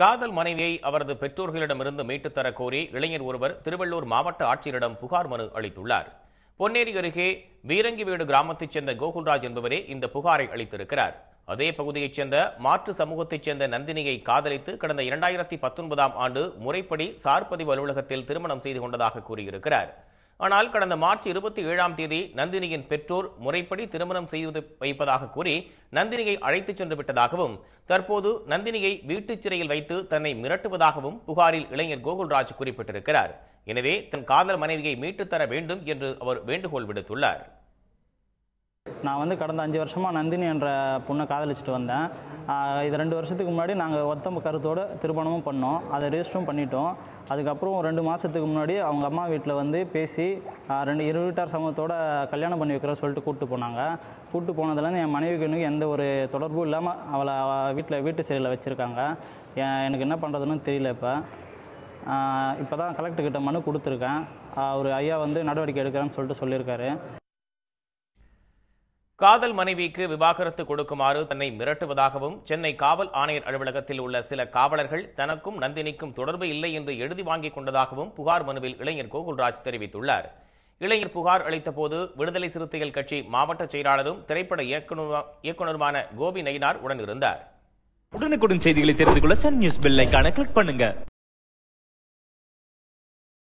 காதல் மனைவியை அவரது பெற்றோர்களிடமிருந்து மீட்டுத் தர கோரி இளைஞர் ஒருவர் திருவள்ளூர் மாவட்ட ஆட்சியரிடம் புகார் மனு அளித்துள்ளார் பொன்னேரி அருகே வீரங்கி வீடு கிராமத்தைச் சேர்ந்த கோகுல்ராஜ் என்பவரே இந்த புகாரை அளித்திருக்கிறார் அதே பகுதியைச் சேர்ந்த மாற்று சமூகத்தைச் சேர்ந்த நந்தினியை காதலித்து கடந்த இரண்டாயிரத்தி பத்தொன்பதாம் ஆண்டு முறைப்படி சார்பதிவு அலுவலகத்தில் திருமணம் செய்து கொண்டதாக கூறியிருக்கிறார் ஆனால் கடந்த மார்ச் இருபத்தி ஏழாம் தேதி நந்தினியின் பெற்றோர் முறைப்படி திருமணம் செய்து வைப்பதாக கூறி நந்தினியை அழைத்துச் சென்று விட்டதாகவும் தற்போது நந்தினியை வீட்டுச் சிறையில் வைத்து தன்னை மிரட்டுவதாகவும் புகாரில் இளைஞர் கோகுல்ராஜ் குறிப்பிட்டிருக்கிறார் எனவே தன் காதல் மனைவியை மீட்டுத்தர வேண்டும் என்று அவர் வேண்டுகோள் விடுத்துள்ளார் நான் வந்து கடந்த அஞ்சு வருஷமாக நந்தினி என்ற பொண்ணை காதலிச்சுட்டு வந்தேன் இது ரெண்டு வருஷத்துக்கு முன்னாடி நாங்கள் ஒத்த கருத்தோடு திருமணமும் பண்ணோம் அதை ரெஜிஸ்டரும் பண்ணிட்டோம் அதுக்கப்புறம் ரெண்டு மாதத்துக்கு முன்னாடி அவங்க அம்மா வீட்டில் வந்து பேசி ரெண்டு இரு வீட்டார் சமூகத்தோட கல்யாணம் பண்ணி வைக்கிற சொல்லிட்டு கூப்பிட்டு போனாங்க கூப்பிட்டு போனதுலேருந்து என் மனைவிக்கு எனக்கு எந்த ஒரு தொடர்பும் இல்லாமல் அவளை வீட்டில் வீட்டு சிறையில் வச்சுருக்காங்க எனக்கு என்ன பண்ணுறதுன்னு தெரியல இப்போ இப்போ தான் கலெக்டர்கிட்ட மனு கொடுத்துருக்கேன் அவர் ஐயா வந்து நடவடிக்கை எடுக்கிறேன்னு சொல்லிட்டு சொல்லியிருக்காரு காதல் மனைவிக்கு விவாகரத்து கொடுக்குமாறு தன்னை மிரட்டுவதாகவும் சென்னை காவல் ஆணையர் அலுவலகத்தில் உள்ள சில காவலர்கள் தனக்கும் நந்தினிக்கும் தொடர்பு இல்லை என்று எழுதி வாங்கிக் கொண்டதாகவும் புகார் மனுவில் இளைஞர் கோகுல்ராஜ் தெரிவித்துள்ளார் இளைஞர் புகார் அளித்தபோது விடுதலை சிறுத்தைகள் கட்சி மாவட்ட செயலாளரும் திரைப்பட இயக்குநருமான கோபி நயினார் உடனிருந்தார் உடனுக்குடன் செய்திகளை தெரிந்து கொள்ள சன் நியூஸ் பெல் கிளிக் பண்ணுங்க